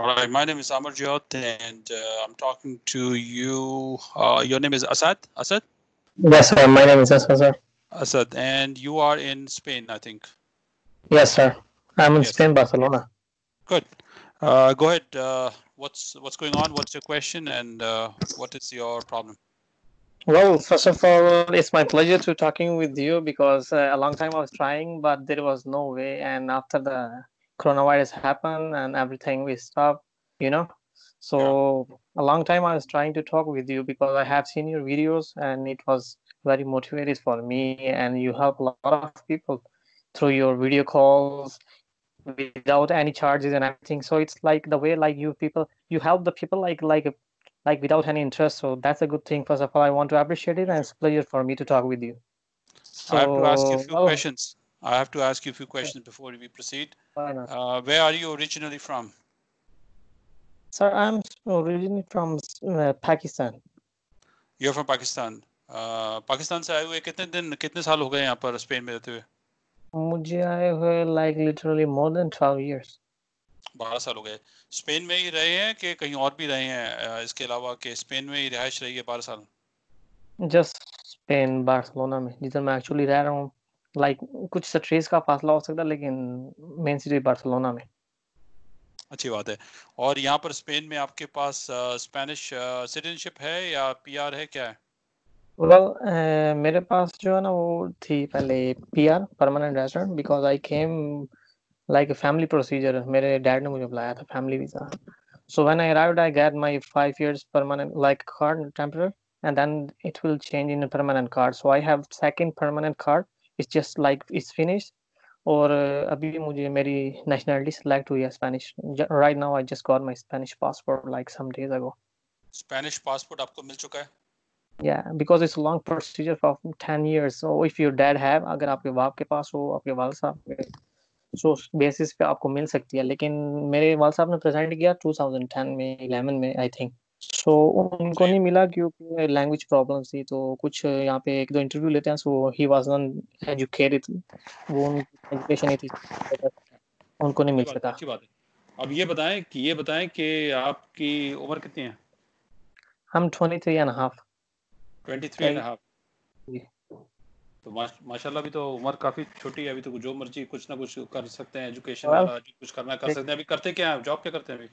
All right, my name is Amar Jyot, and uh, I'm talking to you. Uh, your name is Asad. Asad. Yes, sir. My name is Asad. Sir. Asad, and you are in Spain, I think. Yes, sir. I'm in yes. Spain, Barcelona. Good. Uh, go ahead. Uh, what's what's going on? What's your question, and uh, what is your problem? Well, first of all, it's my pleasure to talking with you because uh, a long time I was trying, but there was no way, and after the coronavirus happened and everything we stopped you know so yeah. a long time i was trying to talk with you because i have seen your videos and it was very motivated for me and you help a lot of people through your video calls without any charges and everything so it's like the way like you people you help the people like like like without any interest so that's a good thing first of all i want to appreciate it and it's pleasure for me to talk with you so, i have to ask you a few oh. questions I have to ask you a few questions before we proceed. Uh, where are you originally from? Sir, I'm originally from uh, Pakistan. You're from Pakistan. Pakistan Uh, Pakistan, sir, how many years have you been here in Spain? I've been here like literally more than 12 years. 12 साल हो गए Spain में ही रहे हैं कि कहीं और भी रहे हैं uh, इसके अलावा कि स्पेन में ही रहाइश रही 12 साल जस्ट स्पेन बार्सिलोना में जिधर मैं एक्चुअली रह रहा हूं लाइक कुछ सट्रेस का फासला हो सकता है लेकिन मेन सिटी बार्सिलोना में अच्छी बात है और यहाँ पर स्पेन में आपके पास स्पेनिश सिटीजनशिप है या पीआर है क्या है वेल well, uh, मेरे पास जो है ना वो थी पहले PR permanent resident because I came like family procedure मेरे डैड ने मुझे बुलाया था family visa so when I arrived I get my 5 years permanent like card temporary and then it will change in a permanent card so I have second permanent card it's just like it's finish और uh, अभी मुझे मेरी nationality select हुई है Spanish right now I just got my Spanish passport like some days ago Spanish passport आपको मिल चुका है या because it's long procedure for ten years so if your dad have अगर आपके बाप के पास हो आपके वाल साहब के सो so, बेसिस पे आपको मिल सकती है लेकिन मेरे वाल साहब ने प्रेजेंट किया 2010 में 11 में आई थिंक सो उनको नहीं मिला क्योंकि लैंग्वेज प्रॉब्लम थी तो कुछ यहाँ पे एक दो इंटरव्यू लेते हैं so he was non educated वो एजुकेशन नहीं थी उनको नहीं मिल सका अच्छी बात है अब ये बताएं कि ये बताएं कि आपकी उम्र कितनी है हम 23 एंड हाफ 23 एंड हाफ तो माशाल्लाह भी तो उम्र काफी छोटी है अभी तो जो मर्जी कुछ ना कुछ कर सकते हैं एजुकेशन कुछ करना कर सकते हैं अभी करते क्या हैं जॉब क्या करते हैं अभी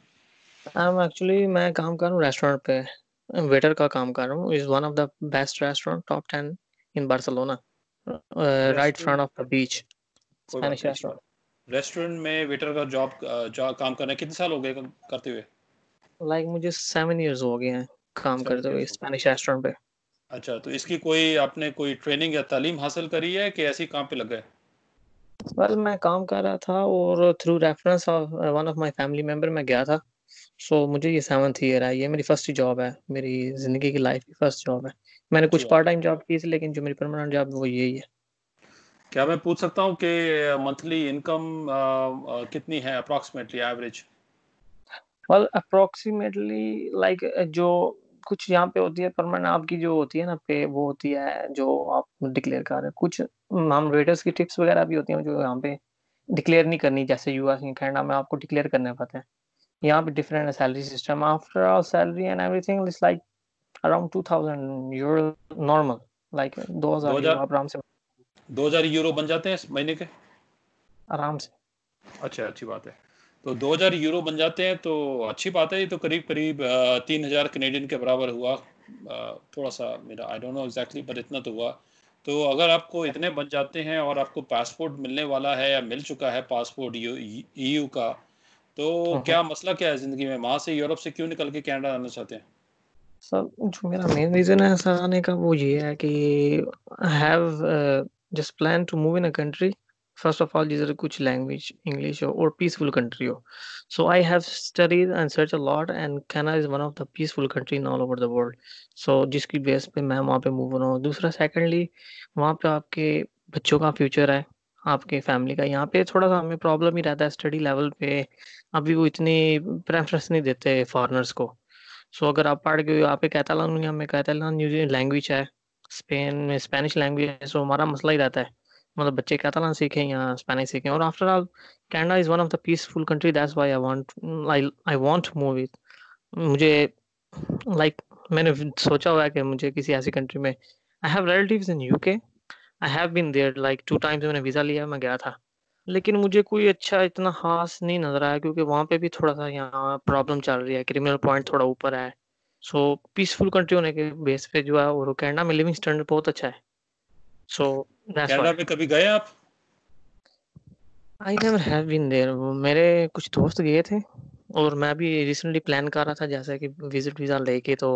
आई एम एक्चुअली मैं काम कर रहा हूँ रेस्टोरेंट पे वेटर का काम कर रहा हूँ is one of the best restaurant top ten in Barcelona right front of the beach Spanish restaurant restaurant में वेटर का जॉब uh, काम करने कितने साल हो गए करते हुए लाइक like, मुझे सेवन इयर्स हो गए हैं काम करते हुए स्पेनिश रेस्टोरेंट पे अच्छा तो इसकी कोई आपने कोई ट्रेनिंग या तालीम हासिल करी है कि ऐसे काम पे लग गए वेल well, मैं काम कर रहा था और through reference of one of my family member मैं गया था सो so, मुझे ये सेवन्थ ईयर है ये मेरी फर्स्ट जॉब है मेरी ज़िंदगी की लाइफ की फर्स्ट जॉब है मैंने कुछ पार्ट टाइम जॉब की थी लेकिन जो मेरी परमानेंट जॉब वो यही है क्या मैं पूछ सकता हूँ कि monthly uh, income uh, uh, कितनी है approximately average well approximately like जो कुछ यहाँ पे होती है परमानेंट आपकी जो होती है ना पे वो होती है जो आप डिक्लेयर कर रहे हैं कुछ हम रेटर्स की टिप्स वगैरह भी होती हैं जो यहाँ पे डिक्लेयर नहीं करनी जैसे यूएस कनाडा में आपको डिक्लेयर करने पड़ते हैं यहाँ पे different salary system after all salary and everything is like around 2000 euro normal like 2000 euro आराम से 2000 यूरो बन जाते हैं महीने के आराम से अच्छा अच्छी बात है तो 2000 यूरो बन जाते हैं तो अच्छी बात है ये तो करीब करीब तीन हजार कनेडियन के बराबर हुआ थोड़ा सा मेरा आई डोंट नो एग्जैक्टली पर इतना तो हुआ तो अगर आपको इतने बन जाते हैं और आपको पासपोर्ट मिलने वाला है या मिल चुका है पासपोर्ट यू e e का तो हाँ, क्या हाँ। मसला क्या है जिंदगी में वहाँ से यूरोप से क्यों निकल के कनाडा आना चाहते हैं सर जो मेरा मेन रीज़न है सर आने का वो ये है कि have just plan to move in a country first of all जिधर कुछ लैंग्वेज इंग्लिश हो और पीसफुल कंट्री हो so I have studies and search a lot and Canada is one of the peaceful country in all over the world so जिसकी base पे मैं वहाँ पे मूव हो रहा हूँ दूसरा सेकेंडली वहाँ पे आपके बच्चों का फ्यूचर है आपके फैमिली का यहाँ पे थोड़ा सा हमें प्रॉब्लम ही रहता है स्टडी लेवल पे अभी वो इतनी प्रेफरेंस नहीं देते फॉरनर्स को सो so, अगर आप पढ़ गए आप एक कैतालान या में कैतालान लैंग्वेज है स्पेन में स्पेनिश लैंग्वेज है सो हमारा मसला ही रहता है मतलब बच्चे कैतालान सीखें या स्पेनिश सीखें और after all Canada is one of the peaceful country that's why I want I want move it मुझे लाइक like, मैंने सोचा हुआ है कि मुझे किसी ऐसी कंट्री में I have relative in UK I have been there like two times मैंने वीज़ा लिया मैं गया था लेकिन मुझे कोई अच्छा इतना खास नहीं नज़र आया क्योंकि वहाँ पे भी थोड़ा सा यहाँ प्रॉब्लम चल रही है क्रिमिनल पॉइंट थोड़ा ऊपर है सो पीसफुल कंट्री होने के बेस पे जो है और कैनेडा में लिविंग स्टैंडर्ड बहुत अच्छा है सो कनाडा में कभी गए आप I never have been there मेरे कुछ दोस्त गए थे और मैं भी रिसेंटली प्लान कर रहा था जैसे कि विजिट वीज़ा लेके तो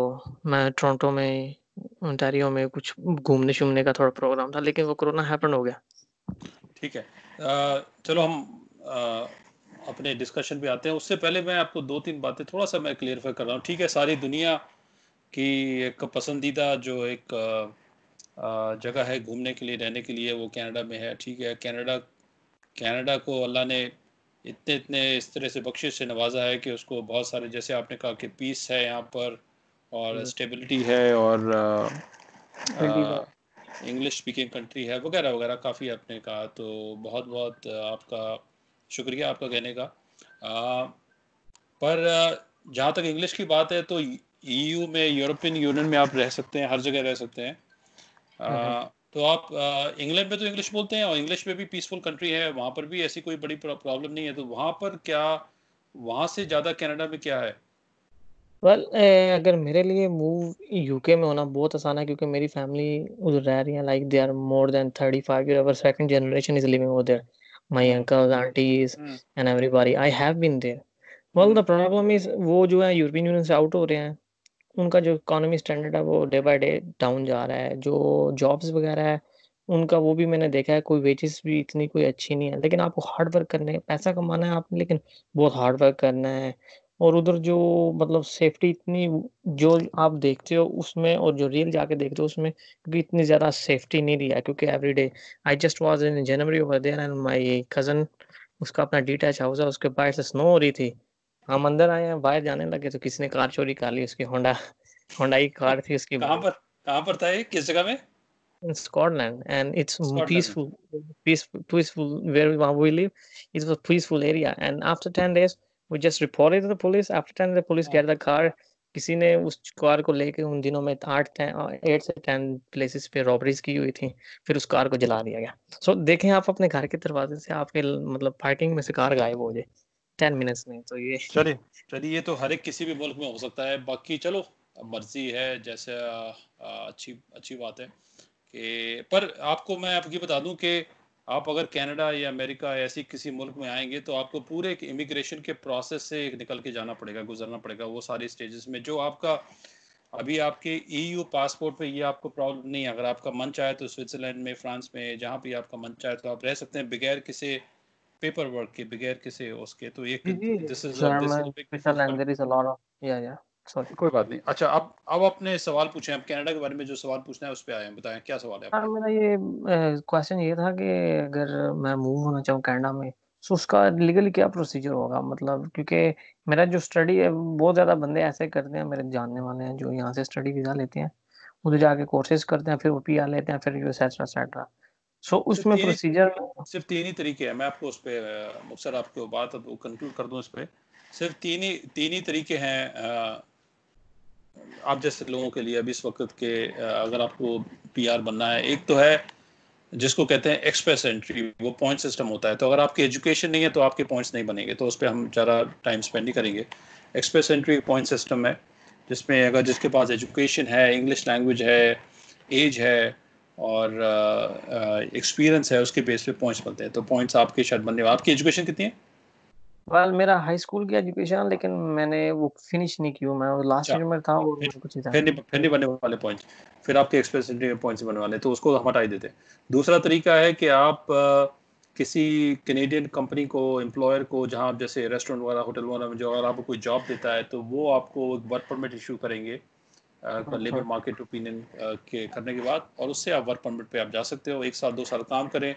मैं टोरंटो में ओंटारियो में कुछ घूमने-शूमने का थोड़ा प्रोग्राम था, लेकिन वो कोरोना हैपन हो गया। ठीक है। चलो हम अपने डिस्कशन पे आते हैं। उससे पहले मैं आपको दो तीन बातें थोड़ा-सा मैं क्लेरिफाई कर रहा हूँ। ठीक है, सारी दुनिया की एक पसंदीदा जो एक जगह है घूमने के लिए, रहने के लिए वो कनाडा में है, ठीक है। कनाडा कनाडा को अल्लाह ने इतने-इतने इस तरह से बख्शिश से नवाज़ा है कि उसको बहुत सारे जैसे आपने कहा कि पीस है यहाँ पर और स्टेबिलिटी हम्म। है और इंग्लिश स्पीकिंग कंट्री है वगैरह वगैरह काफ़ी आपने कहा तो बहुत बहुत आपका शुक्रिया आपका कहने का आ, पर जहाँ तक इंग्लिश की बात है तो ईयू e में यूरोपियन यूनियन में आप रह सकते हैं हर जगह रह सकते हैं आ, हाँ, हाँ। तो आप इंग्लैंड में तो इंग्लिश बोलते हैं और इंग्लिश में भी पीसफुल कंट्री है वहाँ पर भी ऐसी कोई बड़ी प्रॉब्लम नहीं है तो वहाँ पर क्या वहाँ से ज़्यादा कनाडा में क्या है वेल well, अगर मेरे लिए मूव यूके में होना बहुत आसान है क्योंकि मेरी फैमिली उधर रह रही है like they are more than thirty five year our second generation is living over there my uncle aunties and every बारी I have been there well the problem is वो जो है यूरोपियन यूनियन से out हो रहे हैं उनका जो इकोनॉमी स्टैंडर्ड है वो डे बाई डे डाउन जा रहा है जो जॉब्स वगैरह है उनका वो भी मैंने देखा है कोई वेजेस भी इतनी कोई अच्छी नहीं है लेकिन आपको हार्ड वर्क करने पैसा कमाना है आपने लेकिन बहुत हार्ड वर्क करना है और उधर जो मतलब सेफ्टी इतनी जो आप देखते हो उसमें और जो रियल जाके देखते हो उसमें क्योंकि इतनी ज़्यादा सेफ्टी नहीं दिया क्योंकि every day I just was in January over there and my cousin उसका अपना डिटैच हाउस है उसके बाहर से स्नो हो रही थी हम अंदर आए हैं बाहर जाने लगे तो किसी ने कार चोरी कर ली उसकी होंडा होंडा की कार थी उसकी कहाँ पर कहाँ पर था ये किस जगह में in Scotland, and it's Scotland. peaceful, peaceful, peaceful where we live. It was a peaceful area, and after ten days, वो just reported to police after time time police police get car किसी ने उस car को लेके उन दिनों में आठ टेन एट से टेन प्लेसेस पे रॉबरीज की हुई थी फिर उस कार को जला दिया गया सो so, देखें आप अपने घर के दरवाजे से आपके मतलब पार्किंग में से कार गायब हो जाए टेन मिनट्स में तो ये चलिए चलिए ये तो हर एक किसी भी मुल्क में हो सकता है बाकी चलो मर्जी है जैसे अच्छी अच्छी बात है कि पर आपको मैं आपकी बता दूं कि आप अगर कनाडा या अमेरिका ऐसी किसी मुल्क में आएंगे तो आपको पूरे इमिग्रेशन के प्रोसेस से निकल के जाना पड़ेगा गुजरना पड़ेगा वो सारे स्टेजेस में जो आपका अभी आपके ईयू e पासपोर्ट पे ये आपको प्रॉब्लम नहीं है अगर आपका मन चाहे तो स्विट्जरलैंड में फ्रांस में जहाँ भी आपका मन चाहे तो आप रह सकते हैं बगैर किसी पेपर वर्क के बगैर किसी उसके तो एक this is this is big there is a lot of या या सॉरी कोई बात नहीं अच्छा अब अब अपने सवाल पूछे आप कनाडा के बारे में जो सवाल पूछना है उस पे आए हैं बताएं क्या सवाल है आपका हाँ, मेरा ये क्वेश्चन ये था कि अगर मैं मूव होना चाहूं कनाडा में तो उसका लीगली क्या प्रोसीजर होगा मतलब क्योंकि मेरा जो स्टडी है बहुत ज़्यादा बंदे ऐसे करते हैं मेरे जानने वाले हैं जो यहाँ से स्टडी वीज़ा लेते हैं उधर जाके कोर्सेज करते हैं फिर वो पी लेते हैं फिर यूएस एट्रा एट्रा सो उसमें प्रोसीजर सिर्फ तीन ही तरीके हैं मैं आपको उस पर मुख्तर आपको बात कंक्लूड कर दूं इस पे सिर्फ तीन ही तीन ही तरीके हैं आप जैसे लोगों के लिए अभी इस वक्त के अगर आपको पीआर बनना है एक तो है जिसको कहते हैं एक्सप्रेस एंट्री वो पॉइंट सिस्टम होता है तो अगर आपकी एजुकेशन नहीं है तो आपके पॉइंट्स नहीं बनेंगे तो उस पर हम ज़्यादा टाइम स्पेंड नहीं करेंगे एक्सप्रेस एंट्री पॉइंट सिस्टम है जिसमें अगर जिसके पास एजुकेशन है इंग्लिश लैंग्वेज है एज है और एक्सपीरियंस है उसके बेस पे पॉइंट्स बनते हैं तो पॉइंट्स आपके शायद बनने आपकी एजुकेशन कितनी है well, मेरा हाई स्कूल की एजुकेशन लेकिन मैंने वो फिनिश नहीं किया मैं लास्ट अच्छा। ईयर में था और कुछ था। फिर नहीं फिर नहीं बनने वाले पॉइंट्स फिर आपके एक्सप्रेस इंटरव्यू पॉइंट्स बनने वाले तो उसको हम हटा ही देते दूसरा तरीका है कि आप किसी कैनेडियन कंपनी को एम्प्लॉयर को जहां आप जैसे रेस्टोरेंट वगैरह होटल वगैरह में जो अगर आपको कोई जॉब देता है तो वो आपको एक वर्क परमिट इशू करेंगे लेबर मार्केट ओपिनियन के करने के बाद और उससे आप वर्क परमिट पे आप जा सकते हो एक साल दो साल काम करें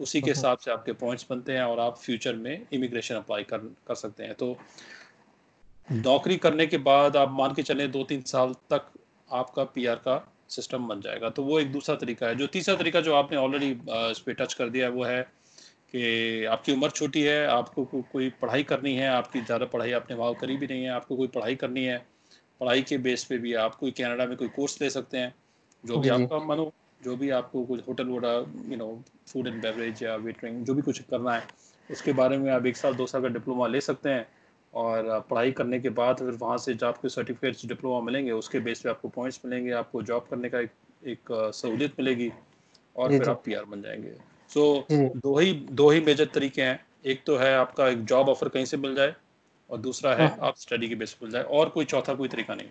उसी के हम्म। हिसाब से आपके पॉइंट्स बनते हैं और आप फ्यूचर में इमिग्रेशन अप्लाई कर कर सकते हैं तो नौकरी करने के बाद आप मान के चले दो तीन साल तक आपका पीआर का सिस्टम बन जाएगा तो वो एक दूसरा तरीका है जो तीसरा तरीका जो आपने ऑलरेडी इस पर टच कर दिया है वो है कि आपकी उम्र छोटी है आपको को, कोई पढ़ाई करनी है आपकी ज़्यादा पढ़ाई आपने वहाँ करी भी नहीं है आपको कोई पढ़ाई करनी है पढ़ाई के बेस पे भी आप कोई कनाडा में कोई कोर्स ले सकते हैं जो भी आपका मन हो जो भी आपको कुछ होटल वोटा you know food and beverage या वेटरिंग जो भी कुछ करना है उसके बारे में आप एक साल दो साल का डिप्लोमा ले सकते हैं और पढ़ाई करने के बाद फिर वहाँ से जो आपको सर्टिफिकेट्स डिप्लोमा मिलेंगे उसके बेस पे आपको पॉइंट्स मिलेंगे आपको जॉब करने का एक, एक सहूलियत मिलेगी और फिर तो आप पी बन जाएंगे सो so, दो ही दो ही मेजर तरीके हैं एक तो है आपका एक जॉब ऑफर कहीं से मिल जाए और दूसरा है हाँ। आप स्टडी के बेस पर मिल जाए और कोई चौथा कोई तरीका नहीं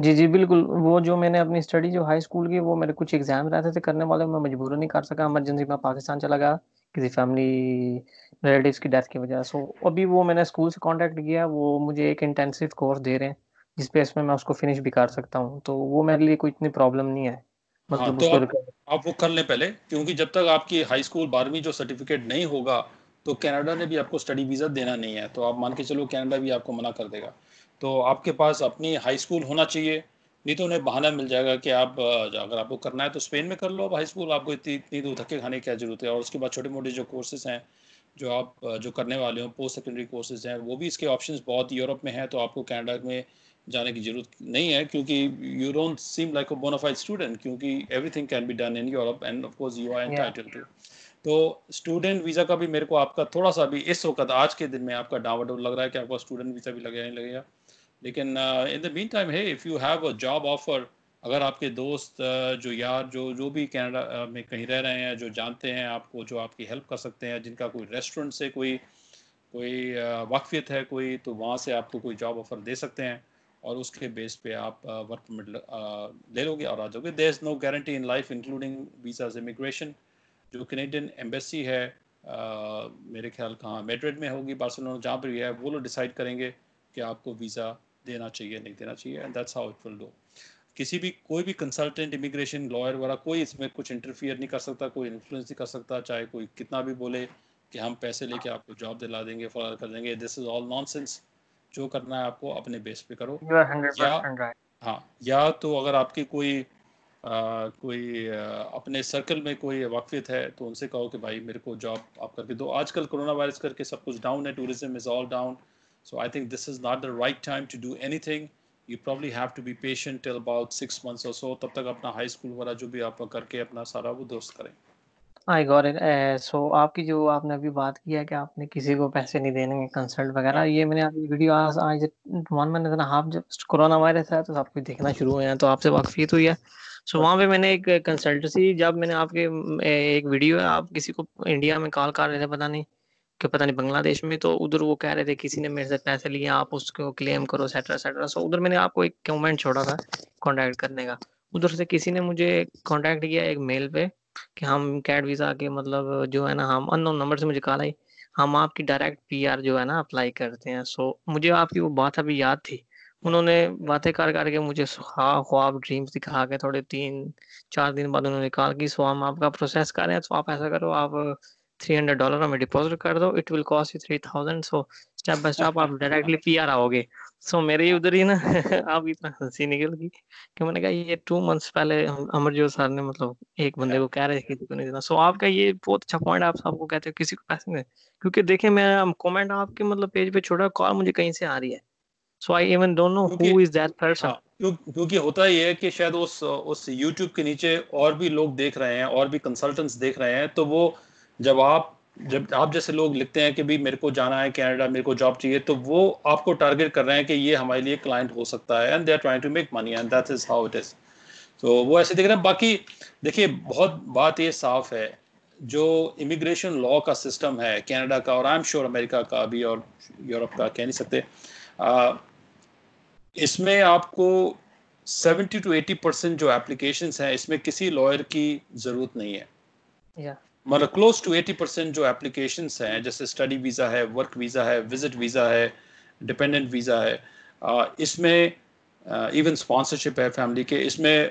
जी, जी, बिल्कुल। वो जो मैंने अपनी स्टडी जो हाई स्कूल की वो मेरे कुछ एग्ज़ाम रहते थे करने वाले, मैं मजबूरन नहीं कर सका, इमरजेंसी में पाकिस्तान चला गया, किसी फ़ैमिली रिलेटिव्स की डेथ की वजह से। अभी वो मैंने स्कूल से कॉन्टैक्ट किया, वो मुझे एक इंटेंसिव कोर्स दे रहे हैं, जिस पे इसमें मैं उसको फिनिश भी कर सकता हूँ, तो वो मेरे लिए कोई इतनी प्रॉब्लम नहीं है। हाँ, मतलब तो उसको आप आप वो कर लें पहले क्योंकि जब तक आपकी हाई स्कूल बारहवीं जो सर्टिफिकेट नहीं होगा, तो कनाडा ने भी आपको स्टडी वीज़ा देना नहीं है, तो आप मान के चलो कनाडा भी आपको मना कर देगा। तो आपके पास अपनी हाई स्कूल होना चाहिए नहीं तो उन्हें बहाना मिल जाएगा कि आप अगर आपको करना है तो स्पेन में कर लो आप हाई स्कूल आपको इतनी इतनी दूर धक्के खाने की क्या जरूरत है और उसके बाद छोटे मोटे जो कोर्सेज हैं जो आप जो करने वाले हों पोस्ट सेकेंडरी कोर्सेज हैं वो भी इसके ऑप्शन बहुत यूरोप में हैं तो आपको कैनेडा में जाने की जरूरत नहीं है क्योंकि you don't seem like a bonafide student क्योंकि everything can be done in Europe and of course you are entitle to तो स्टूडेंट वीज़ा का भी मेरे को आपका थोड़ा सा भी इस वक्त आज के दिन में आपका डावाडोल लग रहा है कि आपका स्टूडेंट वीज़ा भी लगेगा नहीं लगेगा लेकिन इन द मीन टाइम है if you have a job offer अगर आपके दोस्त uh, जो यार जो जो भी कनाडा uh, में कहीं रह रहे हैं जो जानते हैं आपको जो आपकी हेल्प कर सकते हैं जिनका कोई रेस्टोरेंट से कोई कोई uh, वाकफियत है कोई तो वहाँ से आपको कोई जॉब ऑफर दे सकते हैं और उसके बेस पे आप वर्क परमिट ले लोगे और आ जाओगे there is no guarantee in life including visas immigration जो कनेडियन एम्बेसी है मेरे ख्याल कहाँ मेड्रिड में होगी बार्सिलोना जहाँ पर भी है वो लोग डिसाइड करेंगे कि आपको वीज़ा देना चाहिए नहीं देना चाहिए and that's how it will do किसी भी कोई भी कंसल्टेंट इमिग्रेशन लॉयर वगैरह कोई इसमें कुछ इंटरफियर नहीं कर सकता कोई इन्फ्लुएंस नहीं कर सकता चाहे कोई कितना भी बोले कि हम पैसे लेके आपको जॉब दिला देंगे फॉर कर देंगे दिस इज ऑल नॉन जो करना है आपको अपने बेस पे करो या हाँ या तो अगर आपकी कोई आ, कोई आ, अपने सर्कल में कोई वाकफियत है तो उनसे कहो कि भाई मेरे को जॉब आप करके दो आजकल कोरोना वायरस करके सब कुछ डाउन है tourism is all down So I think this is not the right time to do anything. You probably have to be patient till about six months or so. तब तक अपना high school वाला जो भी आप करके अपना सारा वो दोस्त करें आई गॉट इट सो आपकी जो आपने अभी बात की है कि आपने किसी को पैसे नहीं देने के कंसल्ट वगैरह हाँ। ये मैंने आपकी वीडियो आज आज वन मंथ एंड हाफ जब कोरोना वायरस आया तो सब कुछ देखना शुरू हुए हैं तो आपसे वाकफियत हुई है सो so, वहाँ पे मैंने एक कंसल्टेंसी जब मैंने आपके एक वीडियो है आप किसी को इंडिया में कॉल कर रहे थे पता नहीं कि पता नहीं बांग्लादेश में तो उधर वो कह रहे थे किसी ने मेरे से पैसे लिए आप उसको क्लेम करो सेटरा सेटरा सो उधर मैंने आपको एक कमेंट छोड़ा था कॉन्टैक्ट करने का उधर से किसी ने मुझे कॉन्टैक्ट किया एक मेल पे कि हम कैट वीज़ा के मतलब जो है ना हम अननोन नंबर से मुझे कॉल आई हम आपकी डायरेक्ट पी जो है ना अप्लाई करते हैं सो मुझे आपकी वो बात अभी याद थी उन्होंने बातें कर करके मुझे ख्वाब ड्रीम्स दिखा के थोड़े तीन चार दिन बाद उन्होंने कहा कि सो हम आपका प्रोसेस कर रहे हैं तो आप ऐसा करो आप थ्री हंड्रेड डॉलर हमें डिपॉजिट कर दो it will cost you three thousand so step by step आप डायरेक्टली पी आर आओगे सो so, मेरे उधर ही ना आप इतना हंसी निकल गई कि मैंने कहा ये टू मंथ्स पहले अमरजोत सर ने मतलब एक बंदे को कह रहे थे नहीं देना सो so, आपका ये बहुत अच्छा पॉइंट आप सबको कहते हो किसी को पैसे नहीं क्योंकि देखे मैं कमेंट um, आपके मतलब पेज पे छोड़ा कॉल मुझे कहीं से आ रही है so I even don't know who is that person क्योंकि होता ये है कि शायद उस उस YouTube के नीचे और भी लोग देख रहे हैं और भी कंसल्टेंट्स देख रहे हैं तो वो जब आप जब आप जैसे लोग लिखते हैं कि भाई मेरे को जाना है कनाडा मेरे को जॉब चाहिए तो वो आपको टारगेट कर रहे हैं कि ये हमारे लिए क्लाइंट हो सकता है and they are trying to make money and that is how it is तो वो ऐसे देख रहे हैं बाकी देखिए बहुत बात ये साफ है जो इमिग्रेशन लॉ का सिस्टम है कनाडा का और आई एम श्योर अमेरिका का भी और यूरोप का कह नहीं सकते आ, इसमें आपको 70 टू 80 परसेंट जो एप्लीकेशंस हैं इसमें किसी लॉयर की ज़रूरत नहीं है yeah. मतलब क्लोज टू एटी परसेंट जो एप्लीकेशन हैं जैसे स्टडी वीज़ा है वर्क वीज़ा है विजिट वीज़ा है डिपेंडेंट वीज़ा है इसमें इवन स्पॉन्सरशिप है फैमिली के इसमें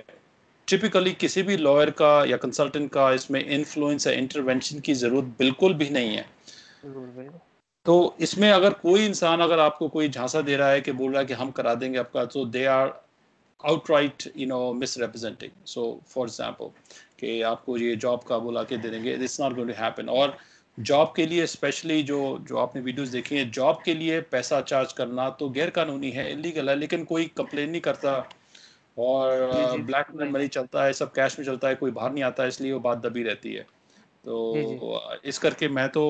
टिपिकली किसी भी लॉयर का या कंसल्टेंट का इसमें इन्फ्लुएंस या इंटरवेंशन की ज़रूरत बिल्कुल भी नहीं है तो इसमें अगर कोई इंसान अगर आपको कोई झांसा दे रहा है कि बोल रहा है कि हम करा देंगे आपका तो they are outright you know misrepresenting so for example कि आपको ये जॉब का बुला के दे देंगे this not going to happen और जॉब के लिए स्पेशली जो जो आपने वीडियोस देखे हैं जॉब के लिए पैसा चार्ज करना तो गैर कानूनी है इलीगल है लेकिन कोई कंप्लेन नहीं करता और ब्लैक में uh, मनी चलता है सब कैश में चलता है कोई बाहर नहीं आता इसलिए वो बात दबी रहती है तो uh, इस करके मैं तो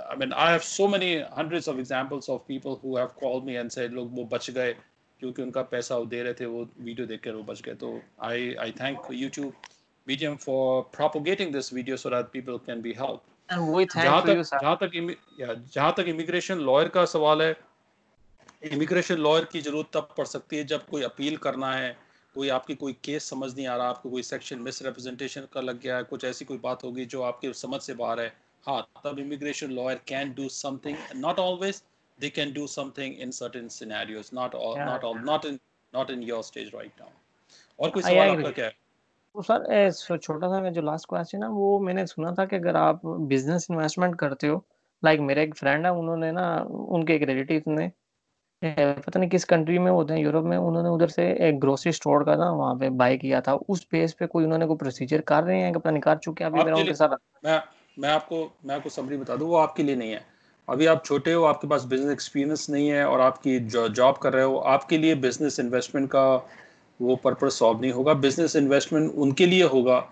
I mean I have so many hundreds of examples of people who have called me and said लोग वो बच गए क्योंकि उनका पैसा वो दे रहे थे वो वीडियो देख कर वो बच गए तो I I thank YouTube medium for propagating this video so that people can be helped. जहाँ तक जहाँ तक जहाँ तक इमिग्रेशन लॉयर का सवाल है इमिग्रेशन लॉयर की जरूरत तब पड़ सकती है जब कोई अपील करना है कोई आपकी कोई केस समझ नहीं आ रहा आपको कोई सेक्शन मिस का लग गया है कुछ ऐसी कोई बात होगी जो आपके समझ से बाहर है हाँ तब immigration lawyer can do something not always they can do something in certain scenarios not not not in not in your stage right now और कोई सवाल आपका क्या है तो सर छोटा सा मैं जो लास्ट क्वेश्चन है वो मैंने सुना था कि अगर आप बिजनेस इन्वेस्टमेंट करते हो लाइक मेरा एक फ्रेंड है उन्होंने ना उनके एक रिलेटिव ने पता नहीं किस कंट्री में होते हैं यूरोप में उन्होंने उधर से एक ग्रोसरी स्टोर का ना वहाँ पे बाय किया था उस बेस पे कोई उन्होंने कोई प्रोसीजर कर रहे हैं पता नहीं कर चुके अभी मेरा उनके साथ मैं मैं आपको मैं आपको समरी बता दूं वो आपके लिए नहीं है अभी आप छोटे हो आपके पास बिजनेस एक्सपीरियंस नहीं है और आपकी जॉब कर रहे हो आपके लिए बिजनेस इन्वेस्टमेंट का वो पर्पज सॉल्व नहीं होगा बिजनेस इन्वेस्टमेंट उनके लिए होगा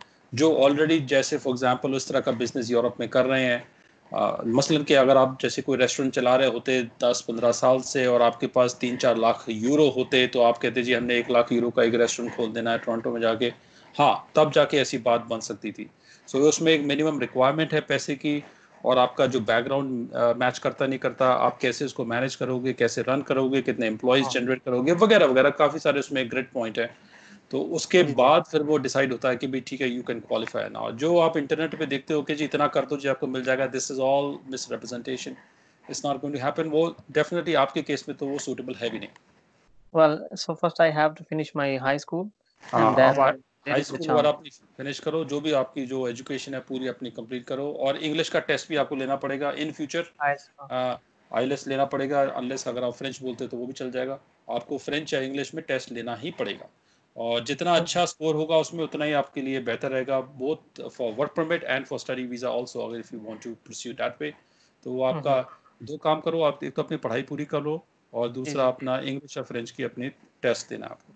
जो ऑलरेडी जैसे फॉर एग्जांपल उस तरह का बिजनेस यूरोप में कर रहे हैं मसलन कि अगर आप जैसे कोई रेस्टोरेंट चला रहे होते दस पंद्रह साल से और आपके पास तीन चार लाख यूरो होते तो आप कहते जी हमने एक लाख यूरो का एक रेस्टोरेंट खोल देना है टोरंटो में जाके हाँ तब जाके ऐसी बात बन सकती थी सो so, उसमें एक मिनिमम रिक्वायरमेंट है पैसे की और आपका जो बैकग्राउंड मैच करता नहीं करता आप कैसे इसको मैनेज करोगे कैसे रन करोगे कितने एम्प्लॉयज जनरेट हाँ। करोगे वगैरह वगैरह काफ़ी सारे उसमें ग्रिड पॉइंट है तो उसके बाद फिर वो डिसाइड होता है कि भाई ठीक है यू कैन क्वालिफाई ना जो आप इंटरनेट पे देखते हो कि जी इतना कर दो जी आपको मिल जाएगा this is all misrepresentation it's not going to happen वो डेफिनेटली आपके केस में तो वो सूटेबल है भी नहीं well so first I have to finish my high school and then finish करो जो भी आपकी जो एजुकेशन है पूरी अपनी कंप्लीट करो और इंग्लिश का टेस्ट भी आपको लेना पड़ेगा इन फ्यूचर आईलेस लेना पड़ेगा अनलेस अगर आप फ्रेंच बोलते तो वो भी चल जाएगा आपको फ्रेंच या इंग्लिश में टेस्ट लेना ही पड़ेगा और जितना अच्छा स्कोर होगा उसमें उतना ही आपके लिए बेहतर रहेगा both for work permit and for study visa also अगर if you want to pursue that way तो वो आपका हम्म। दो काम करो आप एक तो अपनी पढ़ाई पूरी कर लो और दूसरा अपना इंग्लिश और फ्रेंच की अपनी टेस्ट देना आपको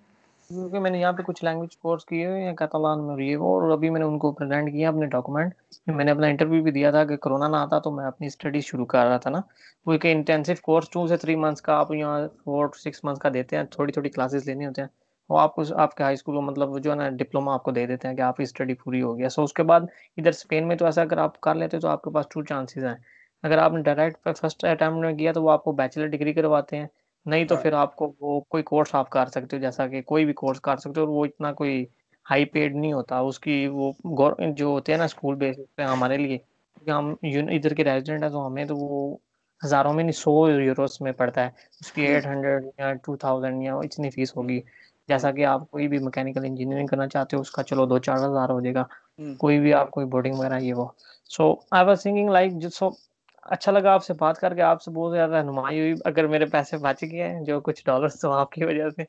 क्योंकि मैंने यहाँ पे कुछ लैंग्वेज कोर्स किए हैं कतलान में ये वो और अभी मैंने उनको प्रेजेंट किया अपने डॉक्यूमेंट मैंने अपना इंटरव्यू भी दिया था कि कोरोना ना आता तो मैं अपनी स्टडी शुरू कर रहा था ना वो एक इंटेंसिव कोर्स टू से थ्री मंथ्स का आप यहाँ फोर टू सिक्स मंथ्स का देते हैं थोड़ी थोड़ी क्लासेस लेने होते हैं वो आपको आपके हाई स्कूल में मतलब जो है ना डिप्लोमा आपको दे देते हैं कि आपकी स्टडी पूरी हो गया सो उसके बाद इधर स्पेन में तो ऐसा अगर आप कर लेते तो आपके पास टू चांसेस हैं अगर आपने डायरेक्ट फर्स्ट अटैम्प्ट में किया तो वो आपको बैचलर डिग्री करवाते हैं नहीं तो हाँ। फिर आपको वो कोई कोर्स आप कर सकते हो जैसा कि कोई भी कोर्स कर सकते हो और वो इतना कोई हाई पेड नहीं होता उसकी वो गवर्नमेंट जो होते हैं ना स्कूल बेसिस पे हमारे लिए क्योंकि हम इधर के रेजिडेंट हैं तो हमें तो वो हज़ारों में नहीं सौ यूरोस में पड़ता है उसकी हम्म। एट हंड्रेड या टू थाउजेंड या इतनी फीस होगी जैसा कि आप कोई भी मैकेनिकल इंजीनियरिंग करना चाहते हो उसका चलो दो चार हज़ार हो जाएगा हम्म। कोई भी आप कोई बोर्डिंग वगैरह ये वो so I was thinking like so अच्छा लगा आपसे बात करके आपसे बहुत ज्यादा रहनुमाई हुई अगर मेरे पैसे बच गए हैं जो कुछ डॉलर्स तो आपकी वजह से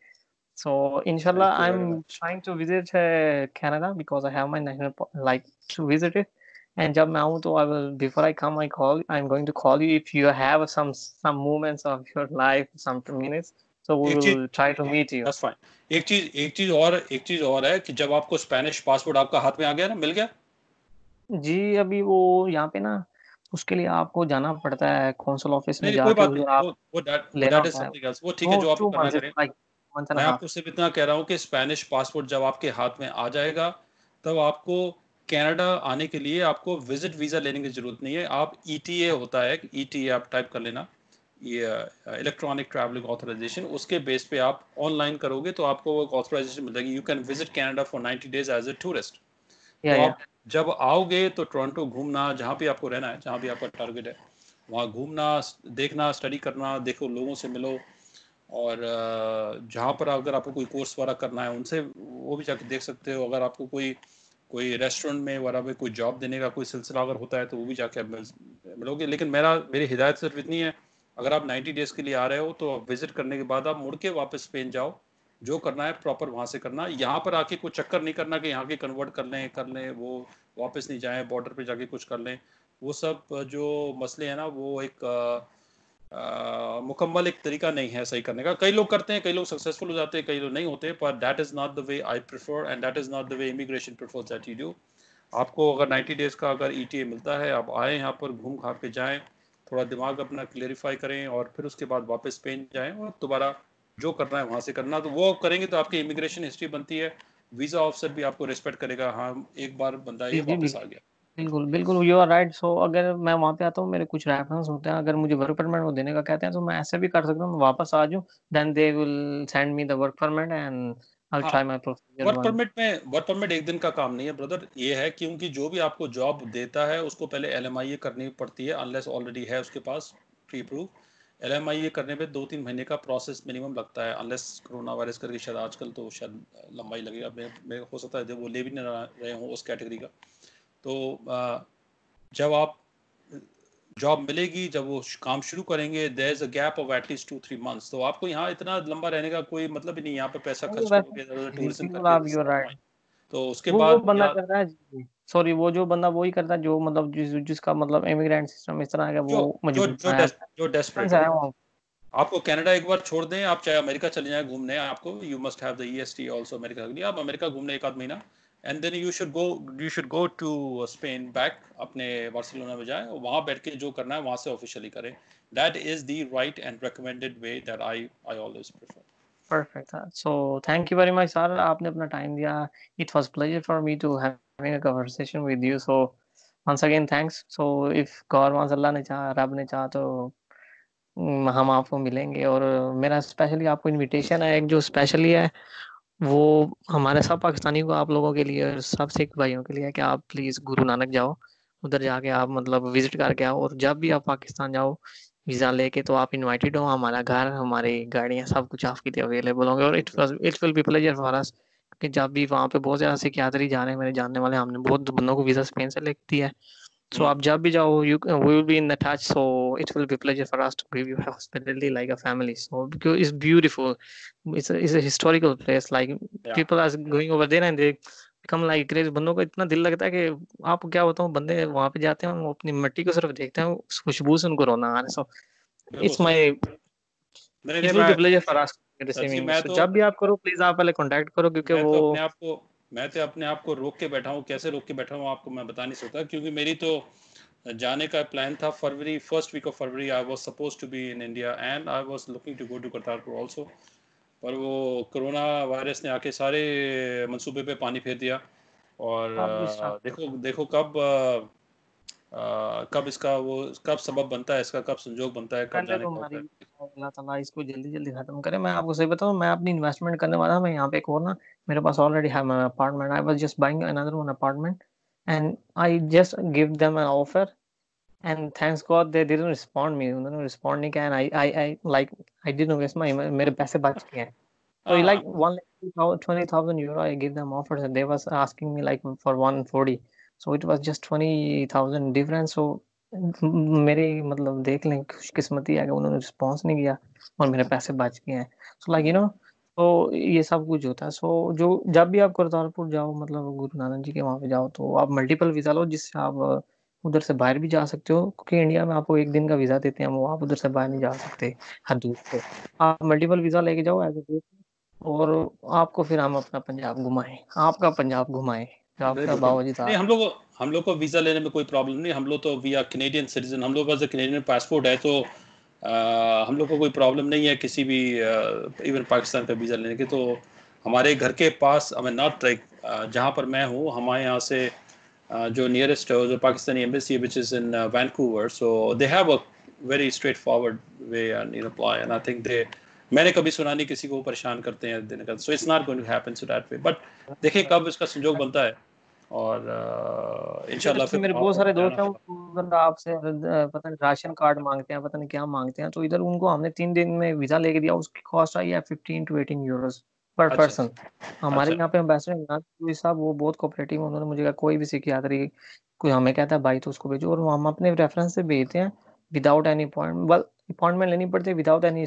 सो इनशाला I am trying to visit Canada because I have my national like to visit it and जब मैं आऊँ तो I will before I come I call I am going to call you if you have some some movements of your life some minutes so we will try to meet you that's fine एक चीज एक चीज और एक चीज और है कि जब आपको स्पेनिश पासपोर्ट आपका हाथ में आ गया ना मिल गया जी अभी वो यहाँ पे ना उसके लिए आपको जाना पड़ता है कौंसल ऑफिस में जाकर फिर आप वो that that is something else वो ठीक है तो जो आप तो करना रहे हैं मैं आपको सिर्फ इतना कह रहा हूँ कि स्पेनिश पासपोर्ट जब आपके हाथ में आ जाएगा तब आपको कनाडा आने के लिए आपको विजिट वीज़ा लेने की ज़रूरत नहीं है आप ईटीए e होता है ईटीए e आप टाइप कर लेना ये इलेक्ट्रॉनिक ट्रैवलिंग ऑथराइजेशन उसके बेस पे आप ऑनलाइन करोगे तो आपको वो ऑथराइजेशन मिल जाएगी you can visit Canada for 90 days as a tourist तो आप जब आओगे तो टोरंटो घूमना जहाँ भी आपको रहना है जहाँ भी आपका टारगेट है वहाँ घूमना देखना स्टडी करना देखो लोगों से मिलो और जहाँ पर अगर आपको कोई कोर्स वगैरह करना है उनसे वो भी जाके देख सकते हो अगर आपको कोई कोई रेस्टोरेंट में वगैरह में कोई जॉब देने का कोई सिलसिला अगर होता है तो वो भी जाके आप मिलोगे लेकिन मेरा मेरी हिदायत सिर्फ इतनी है अगर आप 90 डेज के लिए आ रहे हो तो विजिट करने के बाद आप मुड़ के वापस स्पेन जाओ जो करना है प्रॉपर वहाँ से करना यहाँ पर आके कुछ चक्कर नहीं करना कि यहाँ के कन्वर्ट कर लें कर लें वो वापस नहीं जाएँ बॉर्डर पे जाके कुछ कर लें वो सब जो मसले हैं ना वो एक मुकम्मल एक तरीका नहीं है सही करने का कई लोग करते हैं कई लोग सक्सेसफुल हो जाते हैं कई लोग नहीं होते पर that is not the way I prefer and that is not the way immigration prefer that you do आपको अगर 90 डेज़ का अगर ई e मिलता है आप आए यहाँ पर घूम खा के जाएँ थोड़ा दिमाग अपना क्लियरिफाई करें और फिर उसके बाद वापस स्पेन जाएँ और दोबारा जो करना है वहाँ से करना तो वो करेंगे तो आपकी इमिग्रेशन हिस्ट्री बनती है वीजा ऑफिसर भी आपको रिस्पेक्ट करेगा हाँ एक बार बंदा ये वापस आ गया बिल्कुल बिल्कुल यू आर राइट सो अगर मैं वहाँ पे आता हूँ मेरे कुछ रेफरेंस होते हैं अगर मुझे वर्क परमिट वो देने का कहते हैं तो मैं ऐसे भी कर सकता हूँ वापस आ जाऊँ then they will send me the work permit and I try my procedure work permit में वर्क परमिट एक दिन का काम नहीं है ब्रदर ये है क्योंकि जो भी आपको जॉब देता है उसको पहले एल करनी पड़ती है अनलेस ऑलरेडी है उसके पास pre proof L M I करने में दो तीन महीने का प्रोसेस मिनिमम लगता है अनलेस कोरोना वायरस करके शायद आजकल तो शायद लंबाई लगेगा मैं, मैं हो सकता है जब वो ले भी नहीं रहे हों उस कैटेगरी का तो जब आप जॉब मिलेगी जब वो काम शुरू करेंगे there is a gap of at least two three months तो आपको यहाँ इतना लंबा रहने का कोई मतलब ही नहीं यहाँ पे पैसा खर्च करोगे टूरिज्म तो उसके बाद सॉरी वो जो बंदा वही करता है जो मतलब जिस जिसका मतलब इमिग्रेंट सिस्टम इस तरह का वो मजबूर जो, जो, जो डेस्परेट है आपको कनाडा एक बार छोड़ दें आप चाहे अमेरिका चले जाएं घूमने आपको you must have the EST also America के लिए आप अमेरिका घूमने एक आध महीना and then you should go you should go to Spain back अपने बार्सिलोना में जाएं वहां बैठ के जो करना है वहां से ऑफिशियली करें that is the right and recommended way that I I always prefer perfect so thank you very much sir आपने अपना टाइम दिया it was pleasure for me to have having a conversation with you. So once again, thanks. So if God wants, Allah ne cha, Rab ne cha, to हम आपको मिलेंगे और मेरा specially आपको invitation है एक जो स्पेशली है वो हमारे सब पाकिस्तानी को आप लोगों के लिए और सब सिख भाइयों के लिए है कि आप प्लीज़ गुरु नानक जाओ उधर जाके आप मतलब विजिट करके आओ और जब भी आप पाकिस्तान जाओ वीज़ा लेके तो आप इनवाइटेड हो हमारा घर हमारी गाड़ियाँ सब कुछ आपके लिए अवेलेबल होंगे और it it will be pleasure for us कि जब भी वहां पे बहुत ज्यादा सिक्यात्री जा रहे हैं मेरे जानने वाले हमने बहुत बंदों को वीजा स्पेन से लेख दिया है सो so, hmm. आप जब भी जाओ you we will be in the so it will be pleasure for us to give you hospitality like a family so because it's beautiful it's it's a historical place like people are going over there and they come like craze बंदों को इतना दिल लगता है कि आप क्या बताऊं बंदे वहां पे जाते हैं वो अपनी मिट्टी को सिर्फ देखते हैं खुशबू से उनको रोना आ रहा है so it's my it's my pleasure for us receiving तो, जब भी आप करो प्लीज आप पहले कांटेक्ट करो क्योंकि तो वो तो अपने आप को मैं तो अपने आप को रोक के बैठा हूँ कैसे रोक के बैठा हूँ आपको मैं बता नहीं सकता क्योंकि मेरी तो जाने का प्लान था February first week of February I was suppose to be in India and I was looking to go to Kartarpur also पर वो कोरोना वायरस ने आके सारे मंसूबे पे पानी फेर दिया और हाँ, देखो देखो कब कब इसका वो कब सबब बनता है इसका कब संजोग बनता है कब जाने अल्लाह ताला इसको जल्दी जल्दी खत्म करे मैं आपको सही बताऊं मैं अपनी इन्वेस्टमेंट करने वाला मैं यहाँ पे एक और ना मेरे पास ऑलरेडी है my apartment I was just buying another one apartment and I just give them an offer and thanks God they didn't respond me उन्होंने रिस्पोंड नहीं किया and I I I like I didn't waste my मेरे पैसे बच गए So हाँ। like one twenty thousand euro, I gave them offers, and they was asking me like for 140 so it was just twenty thousand difference सो मेरे मतलब देख लें खुशकिस्मती आ गया उन्होंने रिस्पॉन्स नहीं किया और मेरे पैसे बच गए हैं सो लाइक यू नो तो ये सब कुछ होता है सो so, जो जब भी आप करतारपुर जाओ मतलब गुरु नानक जी के वहाँ पे जाओ तो आप मल्टीपल वीज़ा लो जिससे आप उधर से बाहर भी जा सकते हो क्योंकि इंडिया में आपको एक दिन का वीज़ा देते हैं वो आप उधर से बाहर नहीं जा सकते हर दूर से आप मल्टीपल वीज़ा लेके जाओ एज ए और आपको फिर हम अपना पंजाब घुमाएं आपका पंजाब घुमाएं मतलब हम लोग को वीजा लेने में कोई प्रॉब्लम नहीं हम लोग तो वी आर कैनेडियन सिटीजन हम लोग कैनेडियन पासपोर्ट है तो आ, हम लोग को कोई प्रॉब्लम नहीं है किसी भी इवन पाकिस्तान का वीज़ा लेने तो हमारे घर के पास ट्रैक जहाँ पर मैं हूँ हमारे यहाँ से जो नियरेस्ट जो Pakistani embassy which is in Vancouver so they have a very straight forward way and I think they मैंने कभी सुना नहीं किसी को परेशान करते हैं दिन का so it's not going to happen so that way but देखिए कब इसका संजोग बनता है और इंशाल्लाह फिर मेरे बहुत सारे दोस्त हैं आपसे पता नहीं राशन कार्ड मांगते हैं पता नहीं क्या मांगते हैं तो इधर उनको हमने तीन दिन में वीजा लेके दिया उसकी कॉस्ट आई है fifteen to eighteen euros per person हमारे अच्छा, यहाँ पे एम्बेसडर साहब वो बहुत कोऑपरेटिव है उन्होंने मुझे कहा कोई भी सिख यात्री कोई हमें कहता है भाई तो उसको भेजो और हम अपने रेफरेंस से भेजते हैं विदाउट एनी पॉइंट वेल में लेनी पड़ती है without any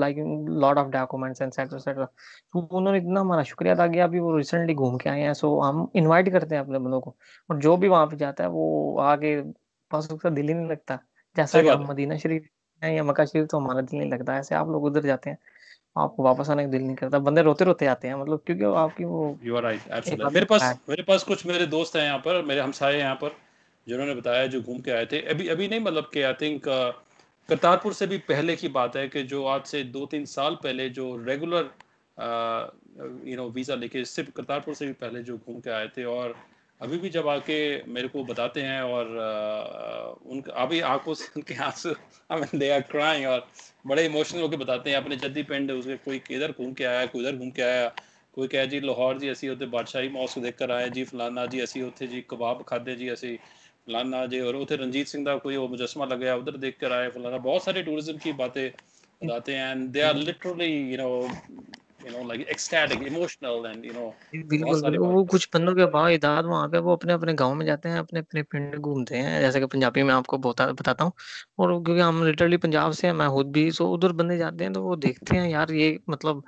like lot of documents and set set तो उन्होंने इतना हमारा शुक्रिया अदा किया अभी वो रिसेंटली घूम के आए हैं सो हम इनवाइट करते हैं अपने बंदों को और जो भी वहाँ पे जाता है वो आके बस उसका दिल ही नहीं लगता जैसा कि मदीना शरीफ है या मक्का शरीफ तो हमारा दिल नहीं लगता ऐसे आप लोग उधर जाते हैं आपको वापस आने का दिल नहीं करता बंदे रोते रोते आते हैं मतलब क्योंकि आपकी वो यू आर राइट एब्सोल्युटली मेरे पास मेरे पास कुछ मेरे दोस्त हैं यहाँ पर मेरे हमसाए यहाँ पर जिन्होंने बताया जो घूम के आए थे अभी अभी नहीं मतलब के आई थिंक करतारपुर से भी पहले की बात है कि जो आज से दो तीन साल पहले जो रेगुलर यू नो वीज़ा लेके सिर्फ करतारपुर से भी पहले जो घूम के आए थे और अभी भी जब आके मेरे को बताते हैं और उन अभी आंखों से उनके आंसू दे आर क्राइंग और बड़े इमोशनल होकर बताते हैं अपने जद्दी पिंड उसके कोई इधर घूम के आया कोई इधर घूम के आया कोई कहे जी लाहौर जी ऐसी होते बादशाही मौसम देख कर आए जी फलाना जी ऐसी होते जी कबाब खाते जी ऐसी फलाना जे और उधर रंजीत सिंह का कोई मुजस्मा लगे उधर देख कर आए फलाना बहुत सारे टूरिज्म की बातें बताते हैं and they are literally you know जैसे पंजाबी में आपको बताता हूँ और क्योंकि हम लिटरली पंजाब से हैं मैं खुद भी सो उधर बंदे जाते हैं तो वो देखते हैं यार ये मतलब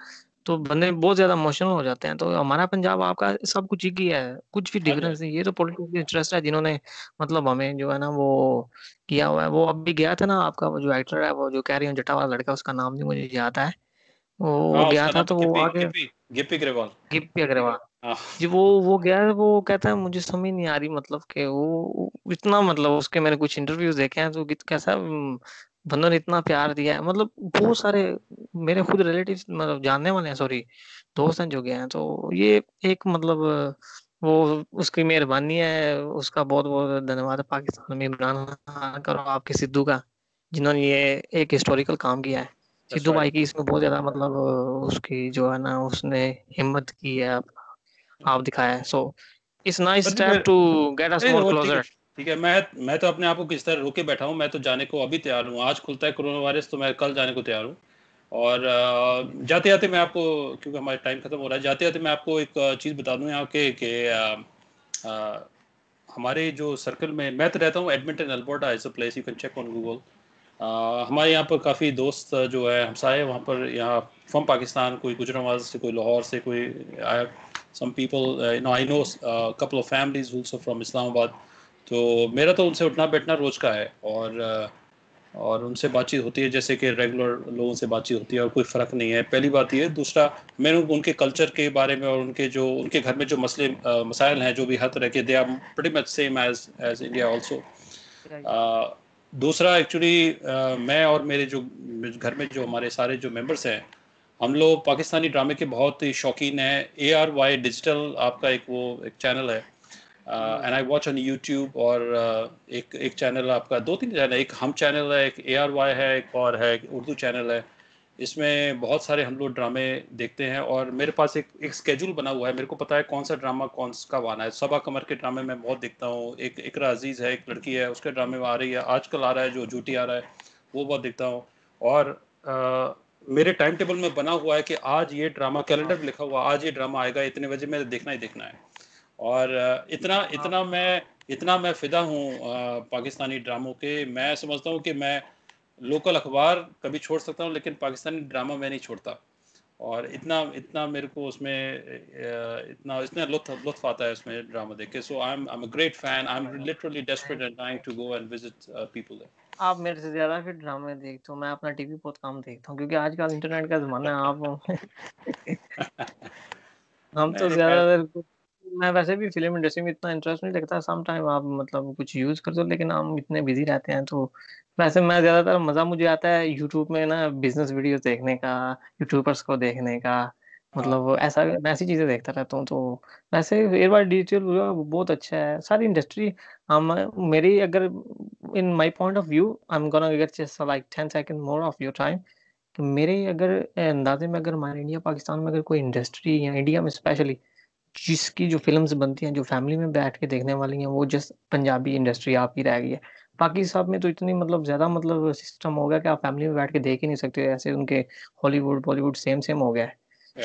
तो बंदे बहुत ज्यादा इमोशनल हो जाते हैं तो हमारा पंजाब आपका सब कुछ एक ही है कुछ भी डिफरेंस हाँ नहीं ये तो पॉलिटिकल इंटरेस्ट है जिन्होंने मतलब हमें जो है ना वो किया हुआ है वो अब भी गया था ना आपका वो जो एक्टर है वो जो कह रही हूँ जटा वाला लड़का उसका नाम नहीं मुझे याद है वो हाँ, गया था तो वो आगे गिप्पी अग्रवाल गिप्पी अग्रवाल जी वो वो गया वो कहता है मुझे समझ नहीं आ रही मतलब के वो इतना मतलब उसके मैंने कुछ इंटरव्यूज देखे हैं तो कैसा ने इतना प्यार दिया है मतलब बहुत सारे मेरे खुद रिलेटिव मतलब जानने वाले हैं सॉरी दोस्त हैं जो गए हैं तो ये एक मतलब वो उसकी मेहरबानी है उसका बहुत बहुत धन्यवाद पाकिस्तान में इमरान खान का और आपके सिद्धू का जिन्होंने ये एक हिस्टोरिकल काम किया है सिद्धू भाई की इसमें बहुत ज्यादा मतलब उसकी जो है ना उसने हिम्मत की है आप दिखाया है so it's nice to get us more closer ठीक है मैं मैं तो अपने आप को किस तरह रोके बैठा हूँ मैं तो जाने को अभी तैयार हूँ आज खुलता है कोरोना वायरस तो मैं कल जाने को तैयार हूँ और जाते जाते मैं आपको क्योंकि हमारा टाइम खत्म हो रहा है जाते जाते मैं आपको एक चीज़ बता दूँ यहाँ के कि हमारे जो सर्कल में मैं तो रहता हूँ Edmonton Alberta is a place you can check on Google हमारे यहाँ पर काफ़ी दोस्त जो है हमसाए वहाँ पर यहाँ फ्रॉम पाकिस्तान कोई गुजराबाद से कोई लाहौर से कोई I some people know I know couple of families from Islamabad तो मेरा तो उनसे उठना बैठना रोज का है और और उनसे बातचीत होती है जैसे कि रेगुलर लोगों से बातचीत होती है और कोई फ़र्क नहीं है पहली बात ये दूसरा मैंने उनके कल्चर के बारे में और उनके जो उनके घर में जो मसले मसाइल हैं जो भी हर तरह के they are pretty much same as as India also दूसरा एक्चुअली मैं और मेरे जो घर में जो हमारे सारे जो मेम्बर्स हैं हम लोग पाकिस्तानी ड्रामे के बहुत ही शौकीन हैं ए आर वाई डिजिटल आपका एक वो एक चैनल है and I watch on YouTube और uh, एक एक चैनल आपका दो तीन चैनल एक हम चैनल है एक ए आर वाई है एक और है एक उर्दू चैनल है इसमें बहुत सारे हम लोग ड्रामे देखते हैं और मेरे पास एक एक स्केड्यूल बना हुआ है मेरे को पता है कौन सा ड्रामा कौन कब आना है सबा कमर के ड्रामे मैं बहुत देखता हूँ एक इकरा अजीज़ है एक लड़की है उसके ड्रामे में आ रही है आजकल आ रहा है जो जूटी आ रहा है वो बहुत देखता हूँ और आ, uh, मेरे टाइम टेबल में बना हुआ है कि आज ये ड्रामा कैलेंडर में लिखा हुआ आज ये ड्रामा आएगा इतने बजे मैं देखना ही देखना है और इतना हाँ। इतना मैं इतना मैं फिदा हूँ पाकिस्तानी ड्रामों के मैं समझता हूँ कि मैं लोकल अखबार कभी छोड़ सकता हूँ लेकिन पाकिस्तानी ड्रामा मैं नहीं छोड़ता और इतना इतना मेरे को उसमें इतना इतना लुत्फ लुत्फ आता है उसमें ड्रामा देख के so I am I am a great fan I am literally desperate and trying to go and visit people there आप मेरे से ज्यादा फिर ड्रामे देखते हो मैं अपना टीवी बहुत कम देखता हूँ क्योंकि आजकल इंटरनेट का जमाना है आप हम तो, तो ज्यादातर मैं वैसे भी फिल्म इंडस्ट्री में इतना इंटरेस्ट नहीं लगता सम टाइम आप मतलब कुछ यूज कर दो लेकिन हम इतने बिजी रहते हैं तो वैसे मैं ज्यादातर मजा मुझे आता है यूट्यूब में ना बिजनेस वीडियो देखने का यूट्यूबर्स को देखने का हाँ। मतलब ऐसा ऐसी चीजें देखता रहता हूँ तो वैसे एक बार डिजिटल बहुत अच्छा है सारी इंडस्ट्री हम मेरी अगर in my point of view I am gonna get just like 10 second more of your time तो मेरे अगर अंदाजे में अगर हमारे इंडिया पाकिस्तान में अगर कोई इंडस्ट्री या इंडिया में स्पेशली जिसकी जो फिल्म बनती हैं जो फैमिली में बैठ के देखने वाली हैं वो जस्ट पंजाबी इंडस्ट्री आप ही रह गई है बाकी सब में तो इतनी मतलब ज़्यादा मतलब सिस्टम हो गया कि आप फैमिली में बैठ के देख ही नहीं सकते ऐसे उनके हॉलीवुड बॉलीवुड सेम सेम हो गया है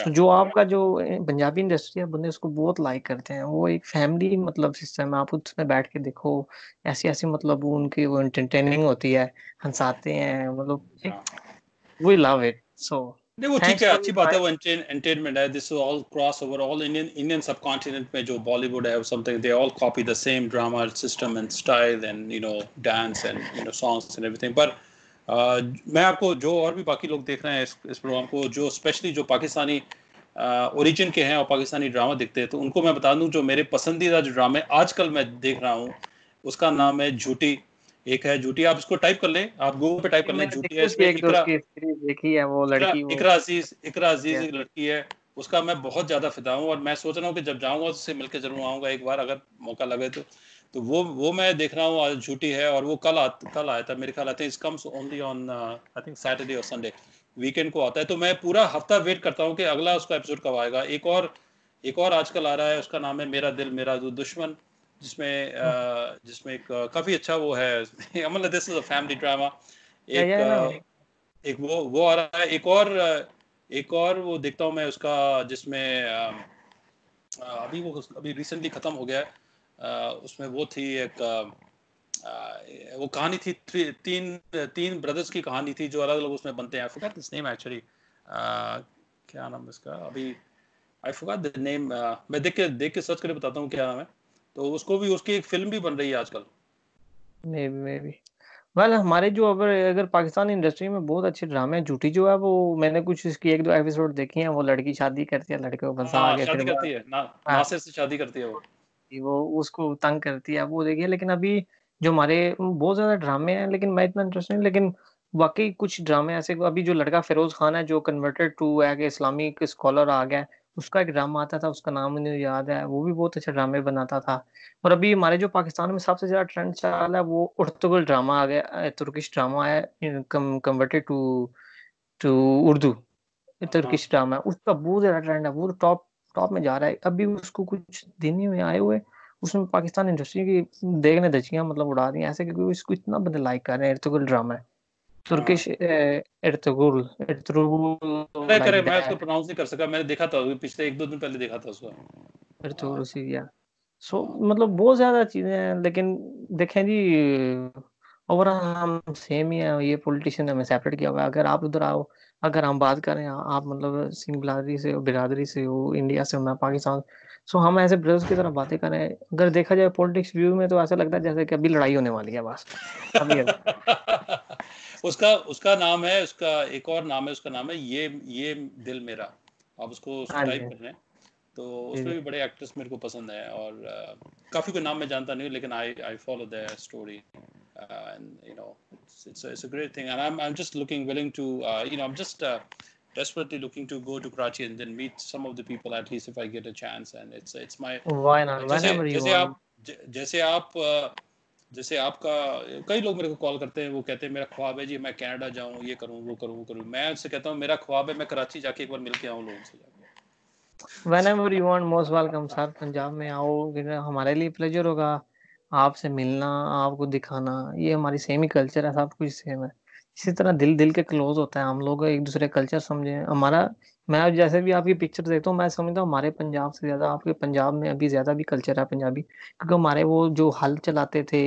तो जो आपका जो पंजाबी इंडस्ट्री है बंदे उसको बहुत लाइक करते हैं वो एक फैमिली मतलब सिस्टम है आप उसमें बैठ के देखो ऐसी ऐसी मतलब उनकी वो एंटरटेनिंग होती है हंसाते हैं मतलब वी लव इट सो नहीं वो ठीक है अच्छी बात है वो एंटरटेनमेंट है this is all cross over all Indian Indian subcontinent में जो बॉलीवुड है something they all copy the same drama system and style and you know dance and you know songs and everything पर मैं आपको जो और भी बाकी लोग देख रहे हैं इस इस प्रोग्राम को जो स्पेशली जो पाकिस्तानी ओरिजिन uh, के हैं और पाकिस्तानी ड्रामा देखते हैं तो उनको मैं बता दूं जो मेरे पसंदीदा जो ड्रामे आजकल मैं देख रहा हूं उसका नाम है झूठी एक है जूटी आप इसको टाइप कर लें आप गूगल पे टाइप कर लें जूटी है देखी है वो लड़की इकरा अजीज इकरा अजीज एक लड़की है उसका मैं बहुत ज्यादा फिदा हूँ और मैं सोच रहा हूँ कि जब जाऊंगा उससे मिलकर जरूर आऊंगा एक बार अगर मौका लगे तो तो वो वो मैं देख रहा हूँ आज झूठी है और वो कल आ, कल आया था मेरे ख्याल आते हैं इस comes only on I think Saturday और संडे वीकेंड को आता है तो मैं पूरा हफ्ता वेट करता हूँ कि अगला उसका एपिसोड कब आएगा एक और एक और आजकल आ रहा है उसका नाम है मेरा दिल मेरा दुश्मन जिसमें हाँ। जिसमें काफी अच्छा वो है मतलब this is a family drama एक एक वो वो आ रहा है एक और एक और वो देखता हूँ मैं उसका जिसमें अभी वो अभी रिसेंटली खत्म हो गया है उसमें वो थी एक वो कहानी थी तीन तीन ब्रदर्स की कहानी थी जो अलग अलग उसमें बनते हैं आई दिस नेम एक्चुअली क्या नाम है इसका अभी आई फॉरगॉट द नेम मैं देख के देख के सर्च करके बताता हूँ क्या नाम है तो उसको भी उसकी एक फिल्म भी बन रही है आजकल maybe maybe well हमारे जो अगर अगर पाकिस्तान इंडस्ट्री में बहुत अच्छे ड्रामे झूठी जो है वो मैंने कुछ इसकी एक दो एपिसोड देखे हैं वो लड़की शादी करती है लड़के को फंसा हाँ, आगे शादी करती है ना हाँ। नासिर से शादी करती है वो वो उसको तंग करती है वो देखिए लेकिन अभी जो हमारे बहुत ज्यादा ड्रामे हैं लेकिन मैं इतना इंटरेस्ट नहीं लेकिन वाकई कुछ ड्रामे ऐसे अभी जो लड़का फिरोज खान है जो कन्वर्टेड टू है कि इस्लामिक स्कॉलर आ गया उसका एक ड्रामा आता था उसका नाम मुझे याद है वो भी बहुत अच्छा ड्रामे बनाता था और अभी हमारे जो पाकिस्तान में सबसे ज्यादा ट्रेंड चल रहा है वो उर्तुगल ड्रामा आ गया तुर्किश ड्रामा है कन्वर्टेड टू टू उर्दू हाँ। तुर्किश ड्रामा है उसका बहुत ज्यादा ट्रेंड है वो टॉप तो टॉप में जा रहा है अभी उसको कुछ दिन ही में आए हुए उसमें पाकिस्तान इंडस्ट्री की देखने दचियां मतलब उड़ा दी ऐसे क्योंकि इसको इतना बंदे लाइक कर रहे हैं इर्तुगल ड्रामा है तुर्किश हाँ। एर्तुगुल एर्तुगुल करे करे मैं उसको प्रोनाउंस नहीं कर सका मैंने देखा था पिछले एक दो दिन पहले देखा था उसको एर्तुगुल सीरिया सो मतलब बहुत ज्यादा चीजें हैं लेकिन देखें जी ओवरऑल हम सेम ही हैं ये पॉलिटिशियन हमें सेपरेट किया हुआ है अगर आप उधर आओ अगर हम बात करें आप मतलब सिंह बिरादरी से हो बिरादरी से हो इंडिया से हो मैं पाकिस्तान सो हम ऐसे ब्रदर्स की तरह बातें कर रहे हैं अगर देखा जाए पॉलिटिक्स व्यू में तो ऐसा लगता है जैसे कि अभी लड़ाई होने वाली है बस अभी उसका उसका नाम है उसका एक और नाम है उसका नाम है ये ये दिल मेरा आप उसको टाइप कर रहे हैं तो उसमें भी बड़े एक्टर्स मेरे को पसंद है और uh, काफी कोई नाम मैं जानता नहीं लेकिन I I follow their story and you know it's, it's, a, it's a great thing and I'm, I'm just looking willing to uh, you know i'm just uh, desperately looking to go to karachi and then meet some of the people at least if i get a chance and it's it's my why not whenever जैसे, you जैसे want. आप जैसे आप जैसे आपका कई लोग मेरे को कॉल करते हैं वो कहते हैं मेरा ख्वाब है जी मैं कनाडा जाऊं ये करूं वो करूं वो करूं मैं उनसे कहता हूं मेरा ख्वाब है मैं कराची जाके एक बार मिल के आऊं लोगों से whenever you want most welcome sir Punjab में आओ हमारे लिए प्लेजर होगा आपसे मिलना आपको दिखाना ये हमारी सेम ही कल्चर है सब कुछ सेम है इसी तरह दिल दिल के क्लोज होता है हम लोग एक दूसरे कल्चर समझे हमारा मैं जैसे भी आपकी पिक्चर देखता हूँ मैं समझता हूँ हमारे पंजाब से ज़्यादा आपके पंजाब में अभी ज़्यादा भी कल्चर है पंजाबी क्योंकि हमारे वो जो हल चलाते थे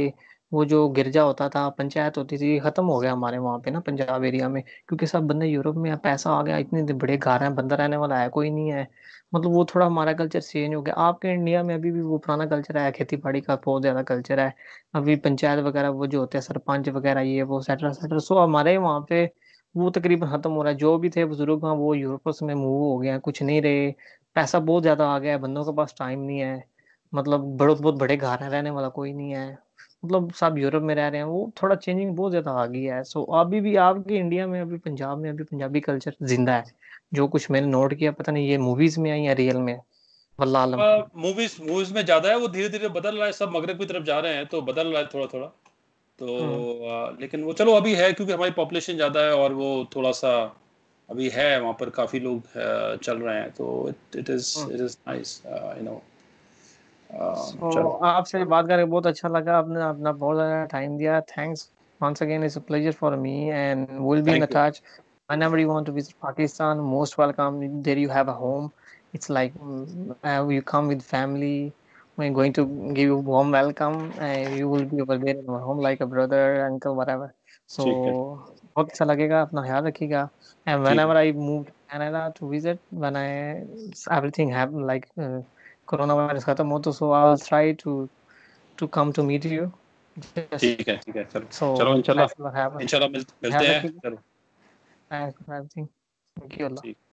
वो जो गिरजा होता था पंचायत होती थी खत्म हो गया हमारे वहाँ पे ना पंजाब एरिया में क्योंकि सब बंदे यूरोप में पैसा आ गया इतने बड़े घर हैं बंदा रहने वाला है कोई नहीं है मतलब वो थोड़ा हमारा कल्चर चेंज हो गया आपके इंडिया में अभी भी वो पुराना कल्चर है खेती बाड़ी का बहुत ज़्यादा कल्चर है अभी पंचायत वगैरह वो जो होते हैं सरपंच वगैरह ये वो सेटरा सेटरा सो हमारे वहाँ पे वो तकरीबन खत्म हो रहा है जो भी थे बुजुर्ग वहाँ वो यूरोप में मूव हो गए हैं कुछ नहीं रहे पैसा बहुत ज़्यादा आ गया है बंदों के पास टाइम नहीं है मतलब बड़े बहुत बड़े घर है रहने वाला कोई नहीं है मतलब सब यूरोप में रह रहे हैं वो थोड़ा चेंजिंग बहुत ज़्यादा आ गई है सो अभी भी आपके इंडिया में अभी पंजाब में अभी पंजाबी कल्चर जिंदा है जो कुछ मैंने नोट किया पता नहीं ये मूवीज में आई या रियल में वल्ला मूवीज मूवीज में ज़्यादा है वो धीरे धीरे बदल रहा है सब मगरब की तरफ जा रहे हैं तो बदल रहा है थोड़ा थोड़ा तो हम्म। आ, लेकिन वो चलो अभी है क्योंकि हमारी पॉपुलेशन ज़्यादा है और वो थोड़ा सा अभी है वहाँ पर काफ़ी लोग चल रहे हैं तो it is it is nice you know आपसे बात करके बहुत अच्छा लगा आपने अपना बहुत ज़्यादा टाइम दिया thanks once again it's a pleasure for me and we'll be Thank in the touch whenever you want to visit pakistan most welcome there you have a home it's like uh, you come with family we're going to give you warm welcome and you will be over there in our home like a brother uncle whatever so बहुत अच्छा लगेगा अपना ख्याल रखिएगा and whenever I moved to Canada to visit when I everything happened like uh, coronavirus खत्म हो तो so I will try to to come to meet you ठीक है ठीक है चलो so, चलो इंशाल्लाह इंशाल्लाह मिलते हैं चलो thank you thank you Allah